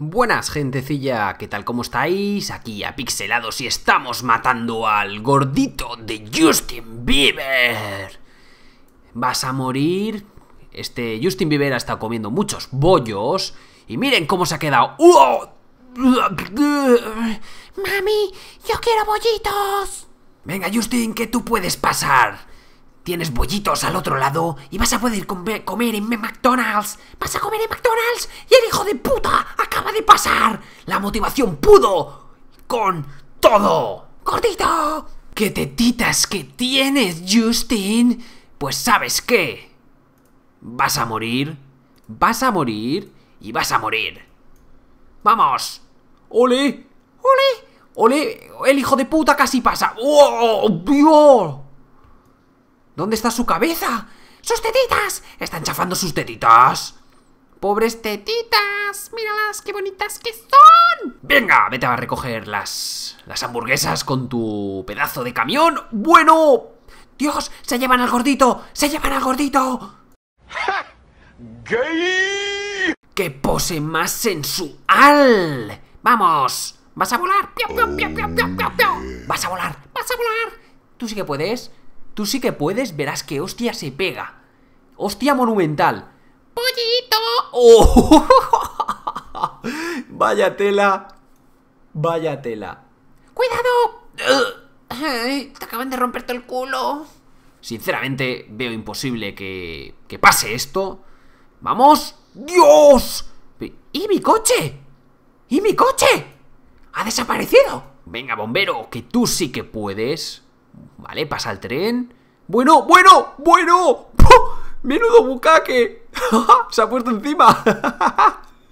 Buenas gentecilla, ¿qué tal cómo estáis? Aquí a Pixelados y estamos matando al gordito de Justin Bieber. Vas a morir. Este Justin Bieber ha estado comiendo muchos bollos y miren cómo se ha quedado. Mami, yo quiero bollitos. Venga Justin, que tú puedes pasar. Tienes bollitos al otro lado y vas a poder comer, en McDonald's. Vas a comer en McDonald's y el hijo de puta acaba de pasar. La motivación pudo con todo. Gordito. ¿Qué tetitas que tienes, Justin? Pues sabes qué. Vas a morir, vas a morir y vas a morir. Vamos. Ole. Ole. Ole. El hijo de puta casi pasa. ¡Oh, Dios! ¿Dónde está su cabeza? ¡Sus tetitas! ¡Están chafando sus tetitas! ¡Pobres tetitas! ¡Míralas, qué bonitas que son! Venga, vete a recoger las, las hamburguesas con tu pedazo de camión. ¡Bueno! ¡Dios! ¡Se llevan al gordito! ¡Se llevan al gordito! ¡Gay! ¡Qué pose más sensual! ¡Vamos! ¡Vas a volar! ¡Piu, vas a volar! ¡Vas a volar! ¡Tú sí que puedes! Tú sí que puedes, verás que hostia se pega. Hostia monumental. ¡Pollito! Oh. Vaya tela. Vaya tela. ¡Cuidado! Te acaban de romperte el culo. Sinceramente, veo imposible que, que pase esto. ¡Vamos! ¡Dios! ¿Y mi coche? ¿Y mi coche? ¡Ha desaparecido! Venga, bombero, que tú sí que puedes. Vale, pasa el tren. ¡Bueno, bueno, bueno! bueno ¡Menudo bucaque! ¡Se ha puesto encima!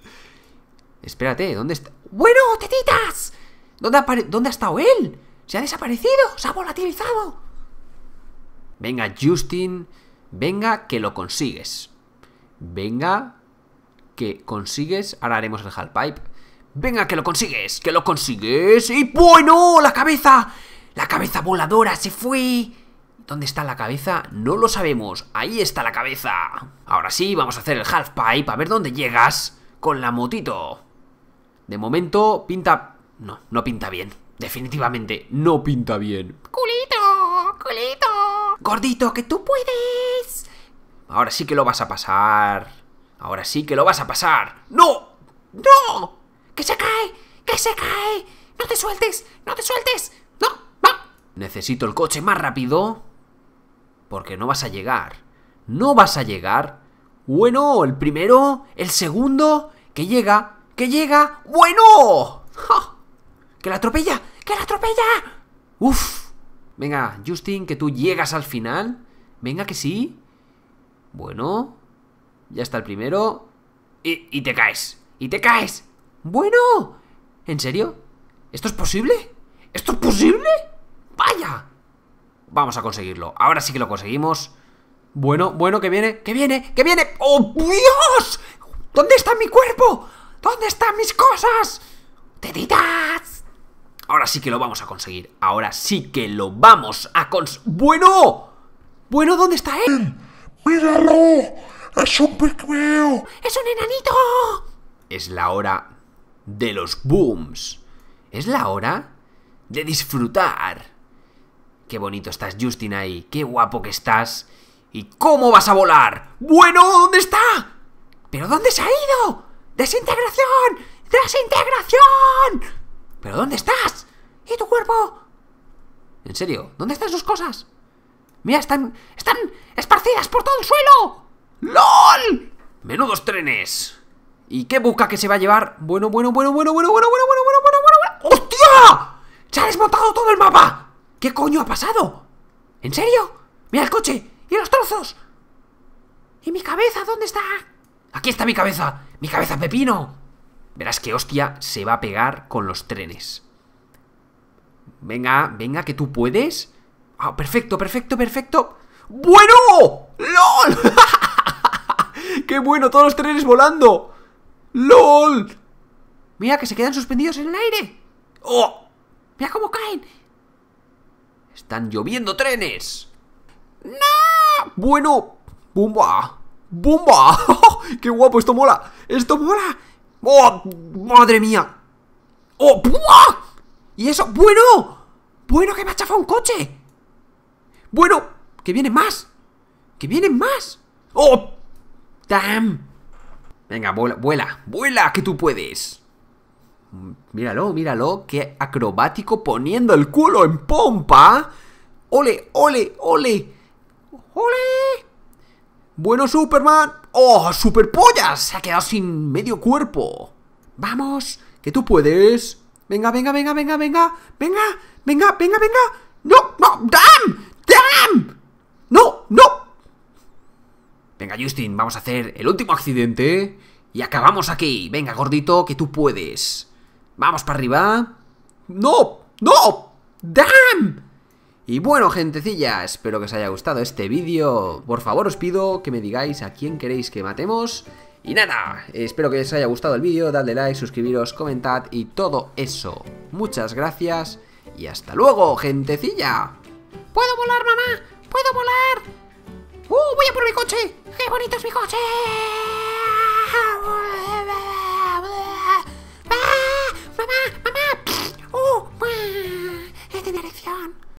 Espérate, ¿dónde está? ¡Bueno, tetitas! ¿Dónde, ¿Dónde ha estado él? ¡Se ha desaparecido! ¡Se ha volatilizado! Venga, Justin. Venga, que lo consigues. Venga, que consigues. Ahora haremos el half Venga, que lo consigues, que lo consigues. Y bueno, la cabeza. La cabeza voladora se fue. ¿Dónde está la cabeza? No lo sabemos. Ahí está la cabeza. Ahora sí, vamos a hacer el halfpipe pipe a ver dónde llegas con la motito. De momento pinta... No, no pinta bien. Definitivamente no pinta bien. Culito, culito. Gordito, que tú puedes. Ahora sí que lo vas a pasar. Ahora sí que lo vas a pasar. ¡No! ¡No! ¡Que se cae! ¡Que se cae! ¡No te sueltes! ¡No te sueltes! ¡No! Necesito el coche más rápido. Porque no vas a llegar. No vas a llegar. Bueno, el primero, el segundo, que llega, que llega. Bueno. Que la atropella, que la atropella. Uf. Venga, Justin, que tú llegas al final. Venga, que sí. Bueno. Ya está el primero. Y, y te caes. Y te caes. Bueno. ¿En serio? ¿Esto es posible? ¿Esto es posible? ¡Vaya! Vamos a conseguirlo. Ahora sí que lo conseguimos. Bueno, bueno, que viene, que viene, que viene. ¡Oh, Dios! ¿Dónde está mi cuerpo? ¿Dónde están mis cosas? ¡Teditas! Ahora sí que lo vamos a conseguir. Ahora sí que lo vamos a conseguir. ¡Bueno! Bueno, ¿dónde está él? ¡Míralo! ¡Es un ¡Es un enanito! Es la hora de los booms. Es la hora de disfrutar. Qué bonito estás, Justin, ahí. Qué guapo que estás. ¿Y cómo vas a volar? Bueno, ¿dónde está? ¿Pero dónde se ha ido? ¡Desintegración! ¡Desintegración! ¿Pero dónde estás? ¿Y tu cuerpo? ¿En serio? ¿Dónde están sus cosas? Mira, están... ¡Están esparcidas por todo el suelo! ¡LOL! ¡Menudos trenes! ¿Y qué busca que se va a llevar? Bueno, bueno, bueno, bueno, bueno, bueno, bueno, bueno, bueno, bueno, bueno, bueno. ¡Hostia! ¡Se ha desmontado todo el mapa! ¿Qué coño ha pasado? ¿En serio? ¡Mira el coche! ¡Y los trozos! ¿Y mi cabeza dónde está? ¡Aquí está mi cabeza! ¡Mi cabeza pepino! Verás que hostia se va a pegar con los trenes. Venga, venga, que tú puedes. Ah, perfecto, perfecto, perfecto. ¡Bueno! ¡LOL! ¡Qué bueno! Todos los trenes volando. ¡LOL! Mira que se quedan suspendidos en el aire. ¡Oh! Mira cómo caen. ¡Están lloviendo trenes! ¡No! Bueno, ¡Bumba! ¡Bumba! ¡Qué guapo! ¡Esto mola! ¡Esto mola! ¡Oh! ¡Madre mía! ¡Oh! ¡Buah! ¿Y eso? ¡Bueno! ¡Bueno que me ha chafado un coche! ¡Bueno! ¡Que vienen más! ¡Que vienen más! ¡Oh! ¡Damn! Venga, vuela, vuela, vuela, que tú puedes. Míralo, míralo, qué acrobático poniendo el culo en pompa. ¡Ole, ole, ole! ¡Ole! Bueno, Superman. ¡Oh, superpollas! Se ha quedado sin medio cuerpo. Vamos, que tú puedes. Venga, venga, venga, venga, venga. Venga, venga, venga, venga. No, no, damn, damn. No, no. Venga, Justin, vamos a hacer el último accidente. Y acabamos aquí. Venga, gordito, que tú puedes. Vamos para arriba. ¡No! ¡No! ¡Damn! Y bueno, gentecilla, espero que os haya gustado este vídeo. Por favor, os pido que me digáis a quién queréis que matemos. Y nada, espero que os haya gustado el vídeo, dadle like, suscribiros, comentad y todo eso. Muchas gracias y hasta luego, gentecilla. ¡Puedo volar, mamá! ¡Puedo volar! ¡Uh, voy a por mi coche! ¡Qué bonito es mi coche! mamá, mamá. Pff, uh, oh, dirección.